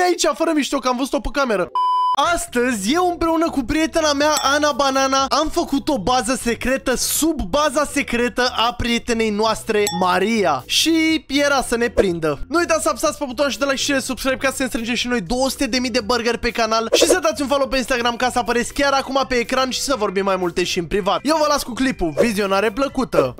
vine aici, fără mișto, că am văzut-o pe cameră. Astăzi, eu împreună cu prietena mea, Ana Banana, am făcut o bază secretă sub baza secretă a prietenei noastre, Maria. Și era să ne prindă. Nu uitați da, să apăsați pe butonul și de like și de subscribe ca să ne și noi 200.000 de burgeri pe canal și să dați un follow pe Instagram ca să apăreți chiar acum pe ecran și să vorbim mai multe și în privat. Eu vă las cu clipul. Vizionare plăcută!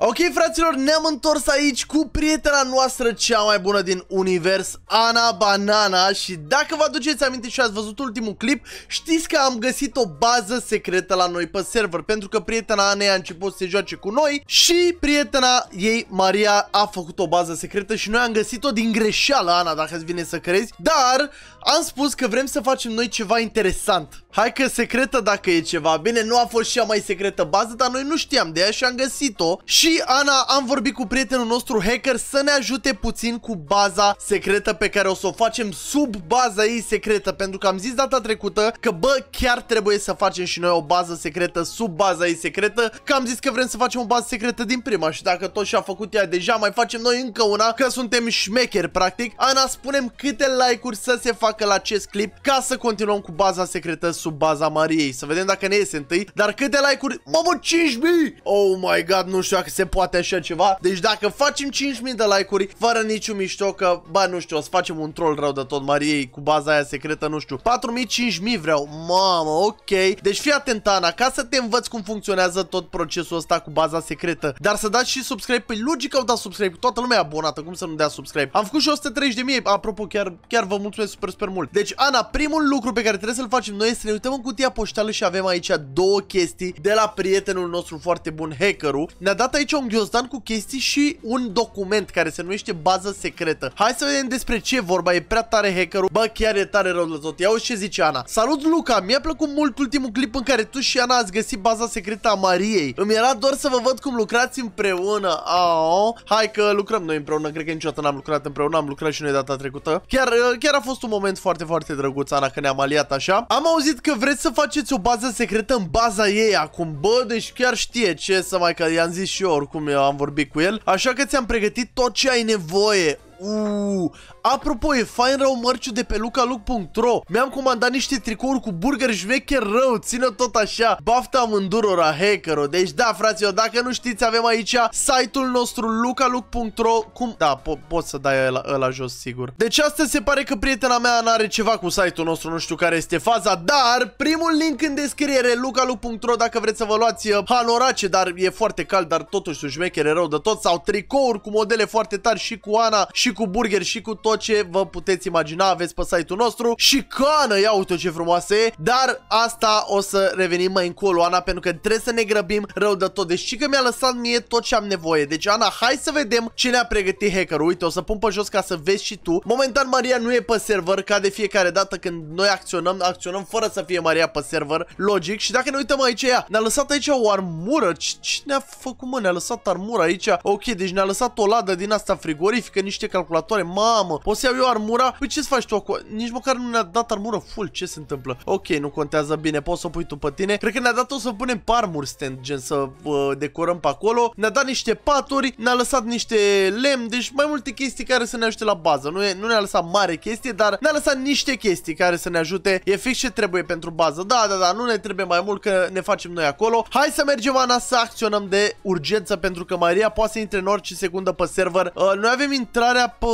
Ok, fraților, ne-am întors aici cu prietena noastră cea mai bună din univers, Ana Banana și dacă vă aduceți aminte și ați văzut ultimul clip, știți că am găsit o bază secretă la noi pe server, pentru că prietena Ana a început să se joace cu noi și prietena ei, Maria, a făcut o bază secretă și noi am găsit-o din greșeală, Ana, dacă îți vine să crezi, dar am spus că vrem să facem noi ceva interesant Hai că secretă dacă e ceva. Bine, nu a fost și a mai secretă bază, dar noi nu știam de ea și am găsit-o. Și, Ana, am vorbit cu prietenul nostru hacker să ne ajute puțin cu baza secretă pe care o să o facem sub baza ei secretă. Pentru că am zis data trecută că, bă, chiar trebuie să facem și noi o bază secretă sub baza ei secretă. Că am zis că vrem să facem o bază secretă din prima și dacă tot și-a făcut ea deja, mai facem noi încă una, că suntem șmecheri, practic. Ana, spunem câte like-uri să se facă la acest clip ca să continuăm cu baza secretă sub sub baza Mariei. Să vedem dacă ne iese întâi. Dar câte like-uri? Mamă, 5.000! Oh my god, nu știu dacă se poate așa ceva. Deci dacă facem 5.000 de like-uri, fără niciun mișto că, ba, nu știu, o să facem un troll rău de tot Mariei cu baza aia secretă, nu știu. 4.000, 5.000 vreau. Mamă, ok. Deci fii atent, Ana, ca să te învăț cum funcționează tot procesul ăsta cu baza secretă. Dar să dați și subscribe. Păi logic au dat subscribe. Toată lumea e abonată, cum să nu dea subscribe. Am făcut și 130.000. Apropo, chiar, chiar vă mulțumesc super, super mult. Deci, Ana, primul lucru pe care trebuie să-l facem noi este ne uităm în cutia poștală și avem aici două chestii de la prietenul nostru foarte bun, hackerul. Ne-a dat aici un ghiozdan cu chestii și un document care se numește bază secretă. Hai să vedem despre ce vorba, e prea tare hackerul. Bă, chiar e tare rău la tot. Ia uite ce zice Ana. Salut Luca, mi-a plăcut mult ultimul clip în care tu și Ana ați găsit baza secretă a Mariei. Îmi era doar să vă văd cum lucrați împreună. Ao, hai că lucrăm noi împreună, cred că niciodată n-am lucrat împreună, am lucrat și noi data trecută. Chiar, chiar a fost un moment foarte, foarte drăguț, Ana, că ne-am aliat așa. Am auzit auzit că vreți să faceți o bază secretă în baza ei acum, bă, deci chiar știe ce să mai, că i-am zis și eu oricum, eu am vorbit cu el, așa că ți-am pregătit tot ce ai nevoie. Uuu, Apropo, e fain rău mărciu de pe lucaluc.ro Mi-am comandat niște tricouri cu burger șmecher rău, țină tot așa Bafta mândurora, hacker -o. Deci da, fraților, dacă nu știți, avem aici site-ul nostru lucaluc.ro Cum? Da, po poți să dai ăla, ăla jos, sigur Deci astăzi se pare că prietena mea n-are ceva cu site-ul nostru, nu știu care este faza Dar primul link în descriere, lucaluc.ro dacă vreți să vă luați uh, hanorace Dar e foarte cald, dar totuși șmechere rău de tot Sau tricouri cu modele foarte tari și cu Ana și cu burger și cu tot tot ce vă puteți imagina aveți pe site-ul nostru. Și cană, ia uite ce frumoasă e, dar asta o să revenim mai încolo, Ana, pentru că trebuie să ne grăbim rău de tot. Deci și că mi-a lăsat mie tot ce am nevoie. Deci, Ana, hai să vedem ce ne-a pregătit hackerul. Uite, o să pun pe jos ca să vezi și tu. Momentan Maria nu e pe server, ca de fiecare dată când noi acționăm, acționăm fără să fie Maria pe server, logic. Și dacă ne uităm aici ea, ne-a lăsat aici o armură. Ce ne-a făcut, mă? Ne-a lăsat armura aici. Ok, deci ne-a lăsat o ladă din asta frigorifică, niște calculatoare. Mamă, Poți să iau eu armura? Păi ce-ți faci tu acolo? Nici măcar nu ne-a dat armura full. Ce se întâmplă? Ok, nu contează bine. Poți să o pui tu pe tine. Cred că ne-a dat-o să punem parmur stand, gen să uh, decorăm pe acolo. Ne-a dat niște paturi, ne-a lăsat niște lemn, deci mai multe chestii care să ne ajute la bază. Nu, e, nu ne-a lăsat mare chestie, dar ne-a lăsat niște chestii care să ne ajute. E fix ce trebuie pentru bază. Da, da, da, nu ne trebuie mai mult că ne facem noi acolo. Hai să mergem, Ana, să acționăm de urgență pentru că Maria poate să intre în orice secundă pe server. Uh, noi avem intrarea pe...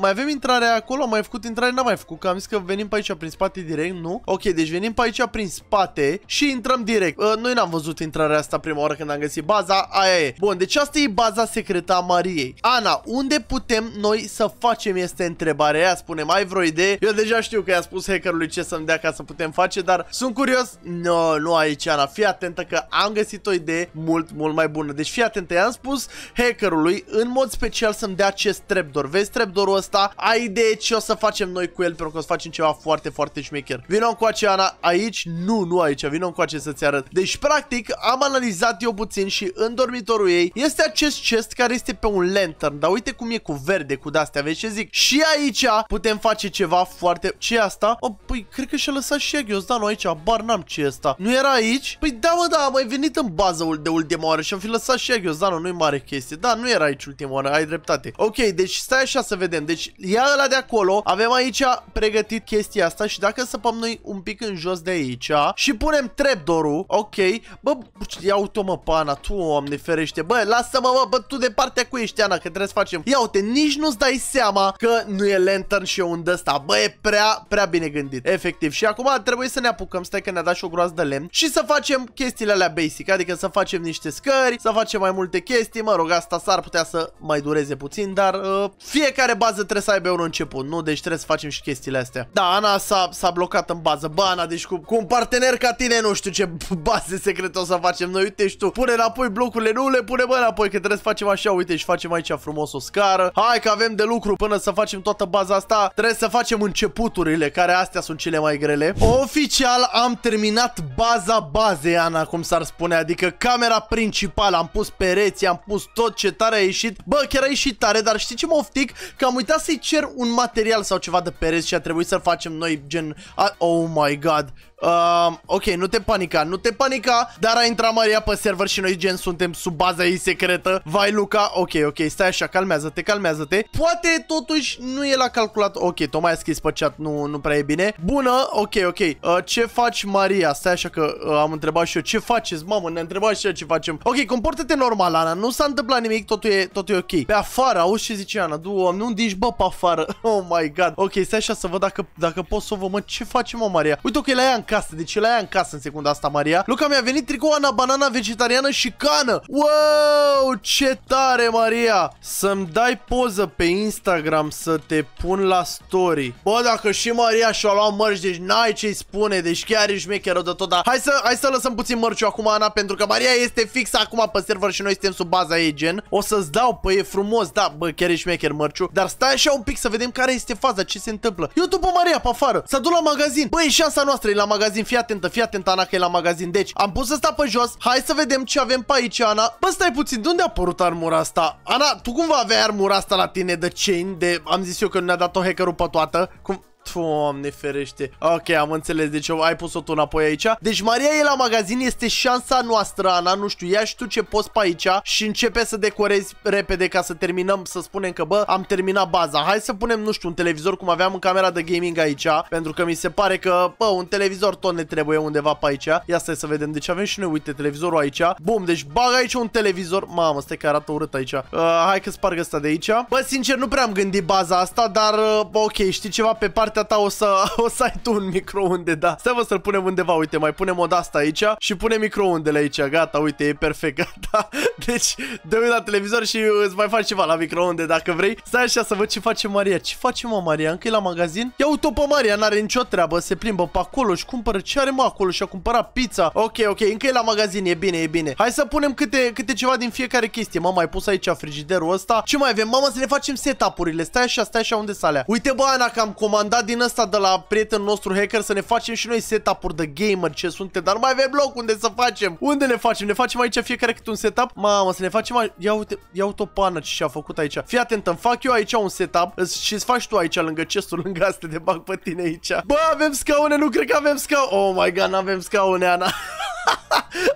Mai mai avem intrarea acolo? Am mai făcut intrare? N-am mai făcut, că am zis că venim pe aici prin spate direct, nu? Ok, deci venim pe aici prin spate și intrăm direct. Uh, noi n-am văzut intrarea asta prima oară când am găsit baza, aia e. Bun, deci asta e baza secretă a Mariei. Ana, unde putem noi să facem este întrebarea aia? Spune, mai vreo idee? Eu deja știu că i-a spus hackerului ce să-mi dea ca să putem face, dar sunt curios. No, nu aici, Ana, fii atentă că am găsit o idee mult, mult mai bună. Deci fii atentă, i-am spus hackerului în mod special să-mi dea acest trapdoor. Vezi trapdoorul ăsta? ăsta, ai idee deci, ce o să facem noi cu el, pentru că o să facem ceva foarte, foarte șmecher. Vino acea Ana, aici? Nu, nu aici, vino acea să-ți arăt. Deci, practic, am analizat eu puțin și în dormitorul ei este acest chest care este pe un lantern, dar uite cum e cu verde, cu de-astea, vezi ce zic? Și aici putem face ceva foarte... ce asta? O, păi, cred că și-a lăsat și da, nu aici, bar n-am ce asta. Nu era aici? Păi da, mă, da, am mai venit în bază de ultima oară și am fi lăsat și da, nu-i mare chestie. Da, nu era aici ultima oară, ai dreptate. Ok, deci stai așa să vedem. Deci ia ăla de acolo, avem aici pregătit chestia asta și dacă săpăm noi un pic în jos de aici și punem trapdoor-ul, ok, bă, ia uite mă pana, tu oamne ferește, bă, lasă-mă mă, bă, tu de partea cu ești, Ana, că trebuie să facem. Ia uite, nici nu-ți dai seama că nu e lantern și e un ăsta, bă, e prea, prea bine gândit, efectiv. Și acum trebuie să ne apucăm, stai că ne-a dat și o groază de lemn și să facem chestiile alea basic, adică să facem niște scări, să facem mai multe chestii, mă rog, asta s-ar putea să mai dureze puțin, dar uh, fiecare bază trebuie trebuie să aibă euro început, nu? Deci trebuie să facem și chestiile astea. Da, Ana s-a blocat în bază. Ba, Ana, deci cu, cu un partener ca tine nu știu ce baze secrete o să facem noi. Uite și tu, pune înapoi blocurile, nu le pune bă înapoi, că trebuie să facem așa. Uite și facem aici frumos o scară. Hai că avem de lucru până să facem toată baza asta. Trebuie să facem începuturile, care astea sunt cele mai grele. Oficial am terminat baza bazei, Ana, cum s-ar spune, adică camera principală. Am pus pereți, am pus tot ce tare a ieșit. Bă, chiar a ieșit tare, dar știi ce mă oftic? Că am uitat să să-i cer un material sau ceva de perez și a trebuit să-l facem noi gen... A, oh my god, Uh, ok, nu te panica, nu te panica Dar a intrat Maria pe server și noi gen suntem sub baza ei secretă Vai Luca, ok, ok, stai așa, calmează-te, calmează-te Poate totuși nu el a calculat Ok, tocmai a scris pe chat, nu, nu prea e bine Bună, ok, ok uh, Ce faci Maria? Stai așa că uh, am întrebat și eu Ce faceți, mamă, ne-a întrebat și eu ce facem Ok, comportă-te normal, Ana, nu s-a întâmplat nimic, totul e, totul e ok Pe afară, auzi ce zice Ana, du nu mi ești, bă, apa afară. Oh my god. Ok, stai așa să văd dacă, dacă pot să o vă, mă, ce facem, mă, Maria? Uite că la ea în casă, deci la ea în casă în secunda asta, Maria. Luca, mi-a venit tricou Ana Banana vegetariană și cană. Wow, ce tare, Maria! Să-mi dai poză pe Instagram să te pun la story. Bă, dacă și Maria și-a luat mărci, deci n-ai ce-i spune, deci chiar e șmecheră de tot, dar hai să, hai să lăsăm puțin mărciu acum, Ana, pentru că Maria este fix acum pe server și noi suntem sub baza ei, gen. O să-ți dau, păi e frumos, da, bă, chiar e șmecher mărciu, dar stai așa așa un pic să vedem care este faza, ce se întâmplă. Eu după Maria pe afară, s-a dus la magazin. Băi, șansa noastră e la magazin, fii atentă, fii atentă, Ana, că e la magazin. Deci, am pus asta pe jos, hai să vedem ce avem pe aici, Ana. Bă, stai puțin, de unde a apărut armura asta? Ana, tu cumva aveai armura asta la tine de chain, de am zis eu că nu ne-a dat-o hackerul pe toată? Cum... Doamne ferește. Ok, am înțeles. Deci ai pus-o tu înapoi aici. Deci Maria e la magazin, este șansa noastră, Ana. Nu știu, ia și tu ce poți pe aici și începe să decorezi repede ca să terminăm, să spunem că, bă, am terminat baza. Hai să punem, nu știu, un televizor cum aveam în camera de gaming aici, pentru că mi se pare că, bă, un televizor tot ne trebuie undeva pe aici. Ia stai să vedem. Deci avem și noi, uite, televizorul aici. Bum, deci bag aici un televizor. Mamă, stai că arată urât aici. Uh, hai că sparg asta de aici. Bă, sincer, nu prea am gândit baza asta, dar uh, ok, știi ceva pe partea partea ta o să, o să ai tu un microunde, da. Stai vă să-l punem undeva, uite, mai punem o asta aici și punem microundele aici, gata, uite, e perfect, gata. Deci, dă la televizor și îți mai faci ceva la microunde dacă vrei. Stai așa să văd ce face Maria. Ce face mă Maria? Încă e la magazin? Ia uite-o pe Maria, n-are nicio treabă, se plimbă pe acolo și cumpără ce are mă acolo și a cumpărat pizza. Ok, ok, încă e la magazin, e bine, e bine. Hai să punem câte, câte ceva din fiecare chestie. Mama, ai pus aici frigiderul ăsta. Ce mai avem? Mama, să ne facem setup-urile. Stai așa, stai așa, unde sale. Uite, bă, Ana, că am comandat dat din asta, de la prietenul nostru hacker să ne facem și noi setup-uri de gamer ce suntem, dar nu mai avem loc unde să facem. Unde ne facem? Ne facem aici fiecare cât un setup? Mamă, să ne facem aici. Ia uite, ia uite o pană ce și-a făcut aici. Fii atent, îmi fac eu aici un setup și îți faci tu aici lângă chestul, lângă asta de bag pe tine aici. Bă, avem scaune, nu cred că avem scaune. Oh my god, n-avem scaune, Ana.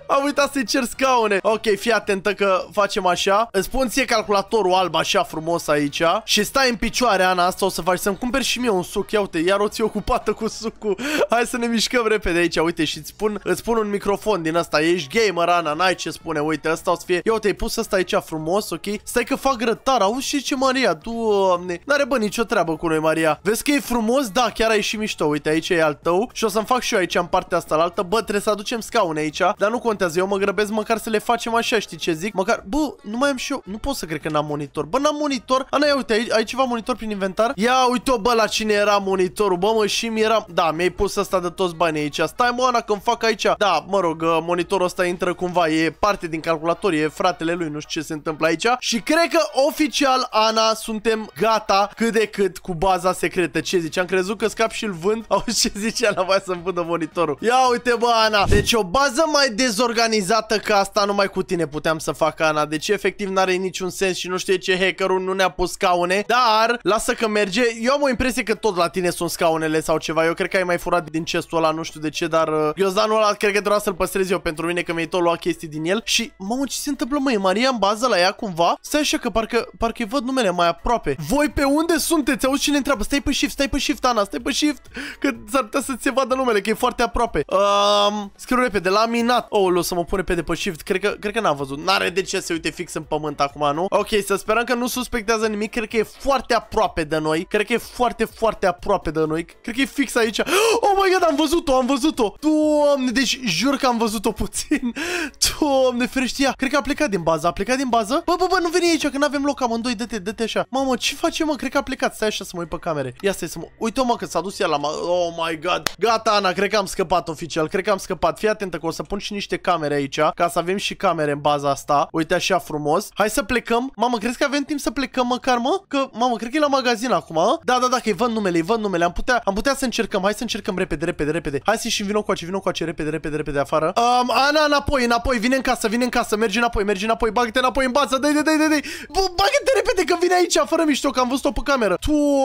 Am uitat să-i cer scaune Ok, fii atentă că facem așa Îți pun ție calculatorul alb așa frumos aici Și stai în picioare, Ana, asta o să faci Să-mi cumperi și mie un suc ia uite, iar o ții ocupată cu sucul. Hai să ne mișcăm repede aici, uite și îți pun, îți pun un microfon din asta. Ești gamer, Ana, n-ai ce spune, uite, asta o să fie. Ia uite, ai pus asta aici frumos, ok? Stai că fac grătar, auzi și ce Maria, doamne. N-are bă nicio treabă cu noi, Maria. Vezi că e frumos? Da, chiar ai și mișto, uite, aici e al tău. Și o să-mi fac și eu aici în partea asta la altă. Bă, trebuie să aducem scaune aici, dar nu contează, eu mă grăbesc măcar să le facem așa, știi ce zic? Măcar, bă, nu mai am și eu, nu pot să cred că n-am monitor. Bă, n-am monitor. Ana, ia uite, ai, ai ceva monitor prin inventar? Ia uite-o, bă, la cine era monitorul, bă, mă, și mi era... Da, mi-ai pus asta de toți banii aici. Stai, mă, Ana, când fac aici. Da, mă rog, uh, monitorul ăsta intră cumva, e parte din calculator, e fratele lui, nu știu ce se întâmplă aici. Și cred că oficial, Ana, suntem gata cât de cât cu baza secretă. Ce zici? Am crezut că scap și-l vând. Au ce zice la voia să-mi vândă monitorul. Ia uite, bă, Ana. Deci o bază mai dezorganizată ca asta numai cu tine puteam să fac, Ana. Deci efectiv n-are niciun sens și nu știe ce hackerul nu ne-a pus scaune. Dar, lasă că merge. Eu am o impresie că tot la tine sunt scaunele sau ceva. Eu cred că ai mai furat din chestul ăla, nu știu de ce, dar uh, ghiozdanul ăla cred că trebuia să-l păstrez eu pentru mine, că mi-ai tot luat chestii din el. Și, mamă, ce se întâmplă, măi? Maria în bază la ea cumva? Stai așa că parcă, parcă văd numele mai aproape. Voi pe unde sunteți? Auzi cine întreabă? Stai pe shift, stai pe shift, Ana, stai pe shift, că s-ar putea să se vadă numele, că e foarte aproape. Um, scriu repede, la minat. Oh, o să mă pune pe de pe shift. Cred că, cred că n-am văzut. N-are de ce să uite fix în pământ acum, nu? Ok, să sperăm că nu suspectează nimic. Cred că e foarte aproape de noi. Cred că e foarte, foarte aproape aproape de noi. Cred că e fix aici. Oh my god, am văzut-o, am văzut-o. Doamne, deci jur că am văzut-o puțin. Doamne, ferește ea. Cred că a plecat din bază, a plecat din bază. Bă, bă, bă, nu veni aici, că n-avem loc amândoi, dă-te, dă-te așa. Mamă, ce face, mă? Cred că a plecat. Stai așa să mă uit pe camere. Ia stai să mă... Uite, mă, că s-a dus ea la... Oh my god. Gata, Ana, cred că am scăpat oficial. Cred că am scăpat. Fii atentă că o să pun și niște camere aici, ca să avem și camere în baza asta. Uite așa frumos. Hai să plecăm. Mamă, crezi că avem timp să plecăm măcar, mă? Că, mamă, cred că e la magazin acum, a? Da, da, da, că-i văd numele, îi văd tot numele. Am putea, am putea să încercăm. Hai să încercăm repede, repede, repede. Hai să ieșim vino cu acea, vino cu acea, repede, repede, repede afară. Um, Ana, înapoi, înapoi, vine în casă, vine în casă, mergi înapoi, mergi înapoi, bagă-te înapoi în bază dai, dai, dai, dai, Bagă-te repede că vine aici, fără mișto, că am văzut-o pe cameră.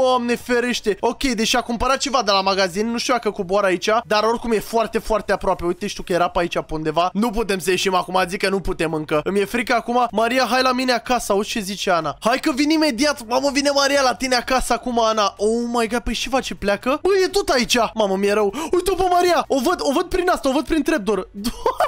Doamne ferește. Ok, deci a cumpărat ceva de la magazin, nu știu dacă coboară aici, dar oricum e foarte, foarte aproape. Uite, știu că era pe aici pe undeva. Nu putem să ieșim acum, zic că nu putem încă. Îmi e frică acum. Maria, hai la mine acasă, auzi ce zice Ana. Hai că vin imediat, mamă, vine Maria la tine acasă acum, Ana. Oh my god, pe păi și face? Pleacă? Bă, e tot aici. Mamă, mi-e rău. Uite-o pe Maria. O văd, o văd prin asta, o văd prin trepdor.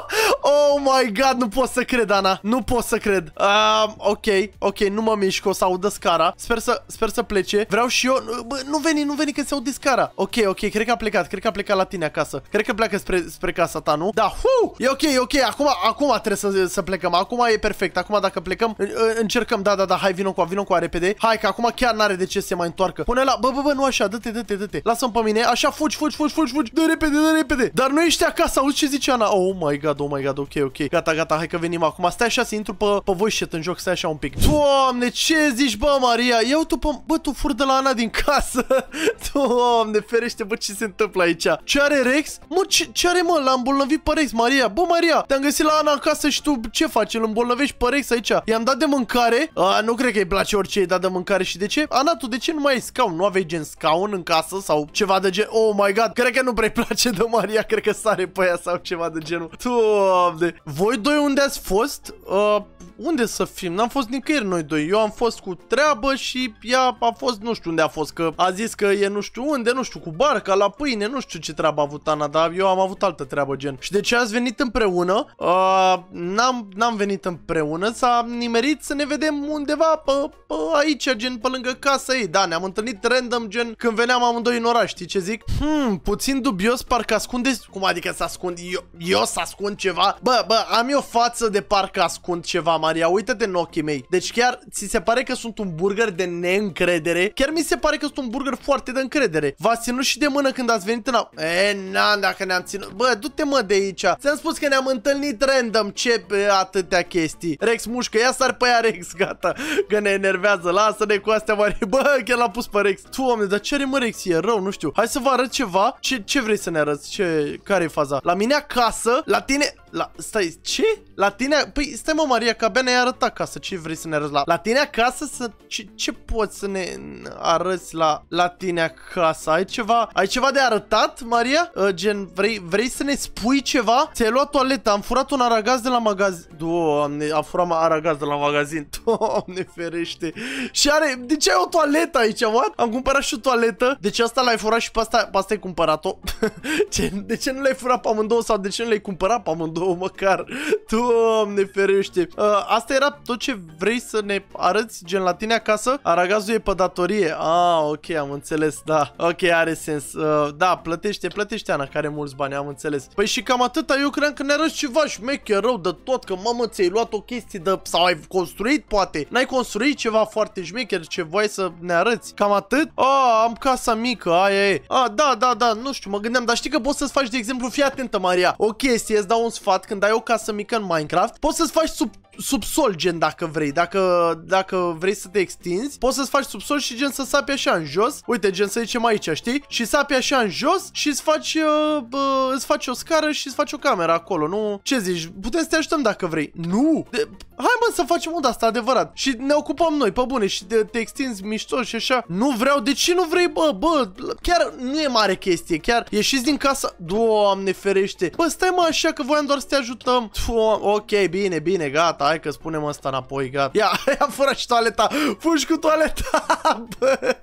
oh my god, nu pot să cred, Ana. Nu pot să cred. Um, ok, ok, nu mă mișc, o să audă scara. Sper să, sper să plece. Vreau și eu. Bă, nu veni, nu veni că se aude scara. Ok, ok, cred că a plecat. Cred că a plecat la tine acasă. Cred că pleacă spre, spre casa ta, nu? Da, hu! E ok, e ok. Acum, acum trebuie să, să plecăm. Acum e perfect. Acum dacă plecăm, încercăm. Da, da, da, hai, vino cu, vino cu, repede. Hai, că acum chiar n-are de ce să se mai întoarcă. Pune la, bă, bă, bă, nu așa, dă dă-te, dă-te, dă-te. Lasă-mi pe mine, așa, fugi, fugi, fugi, fugi, fugi. Dă repede, dă repede. Dar nu ești acasă, auzi ce zice Ana? Oh my god, oh my god, ok, ok. Gata, gata, hai că venim acum. Stai așa să intru pe, pe voi și în joc, stai așa un pic. Doamne, ce zici, bă, Maria? Eu tu pe, bă, tu fur de la Ana din casă. Doamne, ferește, bă, ce se întâmplă aici? Ce are Rex? Mă, ce, ce are, mă? L-am îmbolnăvit pe Rex, Maria. Bă, Maria, te-am găsit la Ana acasă și tu ce faci? Îl îmbolnăvești pe Rex aici? I-am dat de mâncare. A, nu cred că îi place orice i-ai dat de mâncare și de ce? Ana, tu de ce nu mai ai scaun? Nu aveai gen scaun? scaun în casă sau ceva de gen. Oh my god, cred că nu prea place de Maria, cred că sare pe ea sau ceva de genul. Doamne. Voi doi unde ați fost? Uh, unde să fim? N-am fost nicăieri noi doi. Eu am fost cu treabă și ea a fost nu știu unde a fost, că a zis că e nu știu unde, nu știu, cu barca, la pâine, nu știu ce treabă a avut Ana, dar eu am avut altă treabă gen. Și de ce ați venit împreună? Uh, n-am, n-am venit împreună, s-a nimerit să ne vedem undeva pe, pe aici, gen pe lângă casa ei. Da, ne-am întâlnit random, gen când veneam amândoi în oraș, știi ce zic? Hmm, puțin dubios, parcă ascundeți... Cum adică să ascund? Eu, eu să ascund ceva? Bă, bă, am eu față de parcă ascund ceva mai Maria, uită-te în ochii mei. Deci chiar ți se pare că sunt un burger de neîncredere? Chiar mi se pare că sunt un burger foarte de încredere. V-ați ținut și de mână când ați venit în... E, na, dacă ne-am ținut... Bă, du-te mă de aici. Ți-am spus că ne-am întâlnit random. Ce pe atâtea chestii. Rex mușcă, ia sar pe ea Rex, gata. Că ne enervează, lasă-ne cu astea mari. Bă, chiar l-a pus pe Rex. oameni, dar ce are mă Rex? E rău, nu știu. Hai să vă arăt ceva. Ce, ce vrei să ne arăți? Ce, care e faza? La mine acasă, la tine... La, stai, ce? La tine? Păi stai mă Maria, că abia ne-ai arătat acasă. Ce vrei să ne arăți la, la tine acasă? Să, ce, ce poți să ne arăți la, la tine acasă? Ai ceva, ai ceva de arătat, Maria? Uh, gen, vrei, vrei să ne spui ceva? Ți-ai luat toaleta, am furat un aragaz de la magazin. Doamne, am furat aragaz de la magazin. Doamne ferește. Și are, de ce ai o toaletă aici, what? Am cumpărat și o toaletă. Deci asta l-ai furat și pe asta, pe asta ai cumpărat-o. de ce nu l-ai furat pe amândouă sau de ce nu l-ai cumpărat pe amândouă măcar? Doamne ferește. Uh, asta era tot ce vrei să ne arăți, gen la tine acasă? Aragazul e pe datorie. Ah, ok, am înțeles, da. Ok, are sens. Uh, da, plătește, plătește Ana, care mulți bani, am înțeles. Păi și cam atât. eu cream că ne arăți ceva șmecher rău de tot, că mamă, ți-ai luat o chestie de... sau ai construit, poate. N-ai construit ceva foarte șmecher, ce voi să ne arăți. Cam atât? Ah, am casa mică, aia e. Ah, da, da, da, nu știu, mă gândeam, dar știi că poți să-ți faci, de exemplu, fii atentă, Maria. O chestie, îți dau un sfat, când ai o casă mică în Minecraft, poți să-ți faci sub subsol gen dacă vrei, dacă, dacă vrei să te extinzi, poți să-ți faci subsol și gen să sapi așa în jos, uite gen să zicem aici, știi, și sapi așa în jos și îți faci, uh, uh, îți faci o scară și îți faci o cameră acolo, nu? Ce zici, putem să te ajutăm dacă vrei. Nu! De, hai mă să facem unul asta adevărat și ne ocupăm noi, pe bune, și te, te extinzi mișto și așa. Nu vreau, de ce nu vrei, bă, bă, chiar nu e mare chestie, chiar ieșiți din casa, doamne ferește, bă, stai mă așa că voiam doar să te ajutăm. Pf, ok, bine, bine, gata gata, hai că spunem asta înapoi, gata. Ia, ia fura și toaleta, fugi cu toaleta, bă.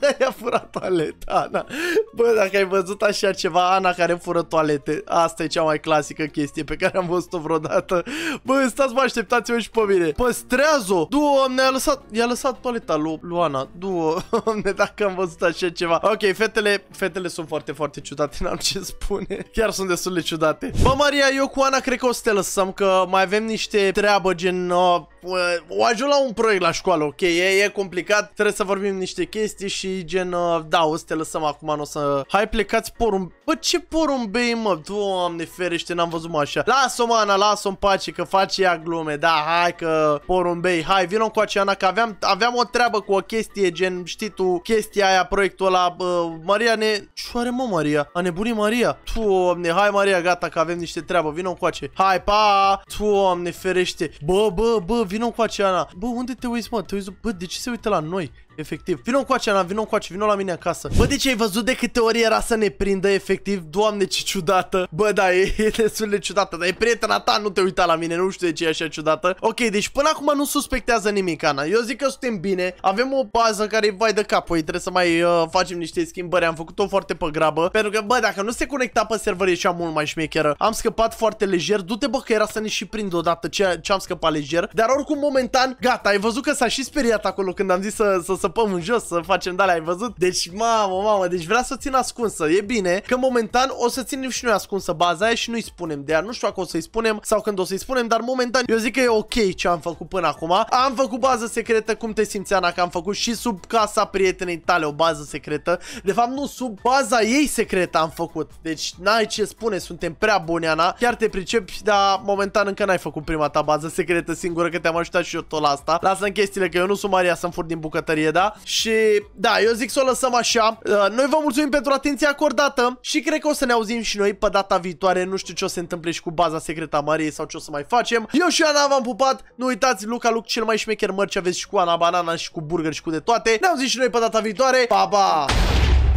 Ia fura toaleta, Ana. Bă, dacă ai văzut așa ceva, Ana care fură toalete, asta e cea mai clasică chestie pe care am văzut-o vreodată. Bă, stați, mă, așteptați-mă și pe mine. Păstrează-o! Doamne, a lăsat, i-a lăsat toaleta lui Luana. Doamne, dacă am văzut așa ceva. Ok, fetele, fetele sunt foarte, foarte ciudate, n-am ce spune. Chiar sunt destul de ciudate. Bă, Maria, eu cu Ana cred că o să te lăsăm, că mai avem niște treabă, gen, uh, o ajut la un proiect la școală, ok, e, e complicat, trebuie să vorbim niște chestii și gen, uh, da, o să te lăsăm acum, nu o să... Hai plecați porumb... Bă, ce porumbei, mă, doamne ferește, n-am văzut mă așa. Las-o, mana, las-o în pace, că face ea glume, da, hai că porumbei, hai, vină cu aceana, că aveam, aveam o treabă cu o chestie, gen, știi tu, chestia aia, proiectul ăla, bă, Maria ne... Ce are, mă, Maria? A nebunit Maria? Doamne, hai, Maria, gata, că avem niște treabă, vină cu ace. Hai, pa! Doamne ferește! vorbește. Bă, bă, bă, vină cu aceea. Bă, unde te uiți, mă? Te uiți, bă, de ce se uită la noi? Efectiv. Vino cu acea, vino acea, vino la mine acasă. Bă, ce ai văzut de câte ori era să ne prindă, efectiv? Doamne, ce ciudată. Bă, da, e, e destul de ciudată, dar e prietena ta, nu te uita la mine, nu știu de ce e așa ciudată. Ok, deci până acum nu suspectează nimic, Ana. Eu zic că suntem bine, avem o bază care e vai de cap, păi trebuie să mai uh, facem niște schimbări, am făcut-o foarte pe grabă, pentru că, bă, dacă nu se conecta pe server ieșea mult mai șmecheră. Am scăpat foarte lejer, du-te bă că era să ne și prind odată ce, ce am scăpat lejer, dar oricum momentan, gata, ai văzut că s-a și speriat acolo când am zis să, să, să săpăm în jos, să facem dale, ai văzut? Deci, mamă, mamă, deci vrea să țin ascunsă. E bine că momentan o să ținem și noi ascunsă baza aia și nu-i spunem. De nu știu dacă o să-i spunem sau când o să-i spunem, dar momentan eu zic că e ok ce am făcut până acum. Am făcut bază secretă, cum te simți, Ana, că am făcut și sub casa prietenei tale o bază secretă. De fapt, nu, sub baza ei secretă am făcut. Deci, n-ai ce spune, suntem prea buni, Ana. Chiar te pricepi, dar momentan încă n-ai făcut prima ta bază secretă singură, că te-am ajutat și eu tot la asta. Lasă-mi chestiile, că eu nu sunt Maria să-mi fur din bucătărie, da? Și da, eu zic să o lăsăm așa. Uh, noi vă mulțumim pentru atenția acordată și cred că o să ne auzim și noi pe data viitoare. Nu știu ce o să se întâmple și cu baza secretă a Mariei sau ce o să mai facem. Eu și Ana v-am pupat. Nu uitați, Luca Luc, cel mai șmecher mărci aveți și cu Ana Banana și cu burger și cu de toate. Ne auzim și noi pe data viitoare. Pa, pa!